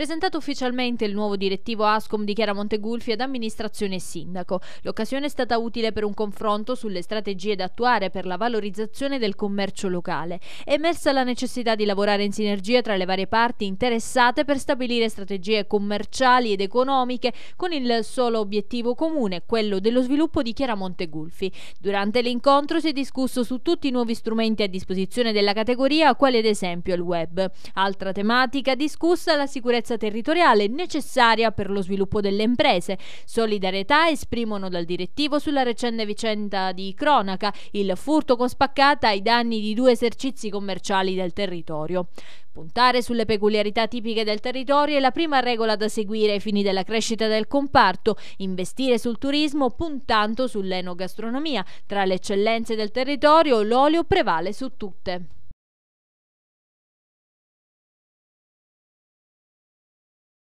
Presentato ufficialmente il nuovo direttivo ASCOM di Chiara Montegulfi ad amministrazione e sindaco. L'occasione è stata utile per un confronto sulle strategie da attuare per la valorizzazione del commercio locale. È emersa la necessità di lavorare in sinergia tra le varie parti interessate per stabilire strategie commerciali ed economiche con il solo obiettivo comune, quello dello sviluppo di Chiara Montegulfi. Durante l'incontro si è discusso su tutti i nuovi strumenti a disposizione della categoria, quali ad esempio il web. Altra tematica discussa è la sicurezza coerenza territoriale necessaria per lo sviluppo delle imprese. Solidarietà esprimono dal direttivo sulla recente vicenda di cronaca, il furto con spaccata ai danni di due esercizi commerciali del territorio. Puntare sulle peculiarità tipiche del territorio è la prima regola da seguire ai fini della crescita del comparto, investire sul turismo puntando sull'enogastronomia. Tra le eccellenze del territorio l'olio prevale su tutte.